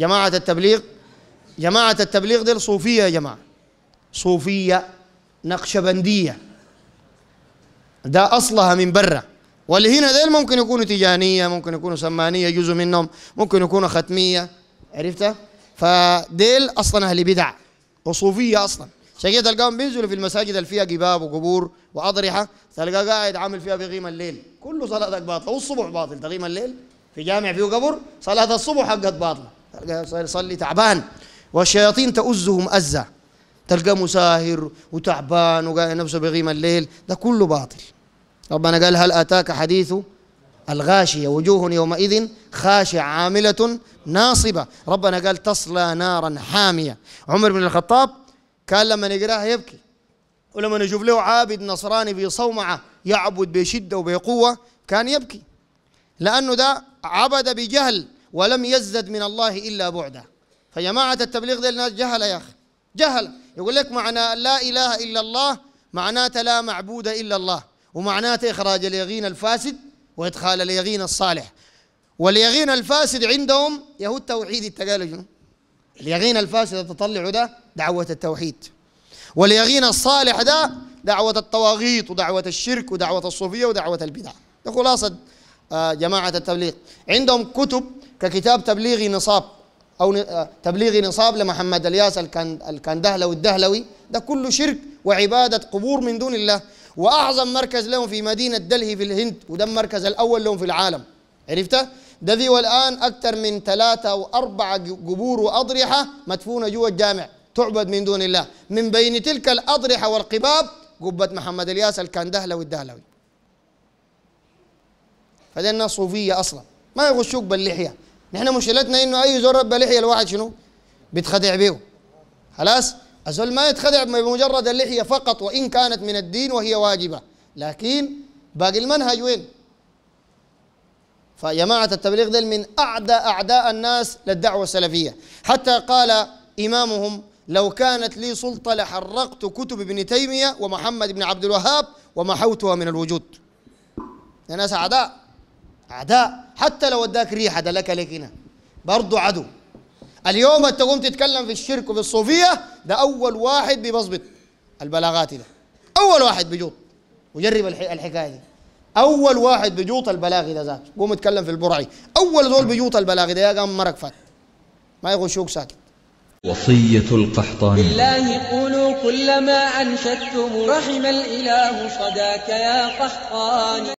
جماعة التبليغ جماعة التبليغ دي صوفية يا جماعة صوفية نقشبندية ده أصلها من برا واللي هنا ديل ممكن يكونوا تجانية ممكن يكونوا سمانية جزء منهم ممكن يكونوا ختمية عرفتها فديل أصلا أهل بدع وصوفية أصلا شقيت تلقاهم بينزلوا في المساجد اللي فيها قباب وقبور وأضرحة تلقاه قاعد عامل فيها بغيمة الليل كله صلاتك باطلة والصبح باطل تغيمة الليل في جامع فيه قبر صلاة الصبح حقت باطلة يصلي تعبان والشياطين تؤزهم أزة تلقاه مساهر وتعبان وقال نفسه بغيم الليل ده كله باطل ربنا قال هل أتاك حديث الغاشية وجوه يومئذ خاشعة عاملة ناصبة ربنا قال تصلى نارا حامية عمر بن الخطاب كان لما يقراها يبكي ولما نشوف له عابد نصراني في صومعة يعبد بشدة وبقوة كان يبكي لأنه ده عبد بجهل ولم يزدد من الله إلا بعدا فجماعة التبليغ ديال الناس جهلة يا أخي جهل يقول لك معنى لا إله إلا الله معناته لا معبود إلا الله ومعناته إخراج اليقين الفاسد وإدخال اليقين الصالح واليقين الفاسد عندهم يهود توحيد التقالج اليقين الفاسد تطلعه ده دعوة التوحيد واليقين الصالح ده دعوة الطواغيت ودعوة الشرك ودعوة الصوفية ودعوة البدع ده خلاصة آه، جماعة التبليغ عندهم كتب ككتاب تبليغي نصاب أو تبليغي نصاب لمحمد الياس الكندهلوي الدهلوي ده كله شرك وعبادة قبور من دون الله وأعظم مركز لهم في مدينة دلهي في الهند وده المركز الأول لهم في العالم عرفته؟ ده ذي والآن أكثر من ثلاثة أو أربعة قبور وأضرحة مدفونة جوا الجامع تعبد من دون الله من بين تلك الأضرحة والقباب قبة محمد الياس الكندهلوي الدهلوي فده الناس صوفية أصلا ما يغشوك باللحية نحن مشكلتنا انه اي زول ربى لحيه الواحد شنو بيتخدع به خلاص الزول ما يتخدع بمجرد اللحيه فقط وان كانت من الدين وهي واجبه لكن باقي المنهج وين فجماعة التبليغ دل من أعدى أعداء الناس للدعوة السلفية حتى قال إمامهم لو كانت لي سلطة لحرقت كتب ابن تيمية ومحمد بن عبد الوهاب ومحوتها من الوجود يعني ناس أعداء اعداء حتى لو اداك ريحه ده لك هنا برضه عدو اليوم انت قمت تتكلم في الشرك وفي الصوفيه ده اول واحد بيظبط البلاغات ده اول واحد بيجوط وجرب الحكايه دي اول واحد بيجوط البلاغي ده ذاته قوم اتكلم في البرعي اول زول بيجوط البلاغي ده يا قام مرق فات ما يغشوك ساكت وصية القحطاني بالله قولوا كلما أنشدتم رحم الإله صداك يا قحطاني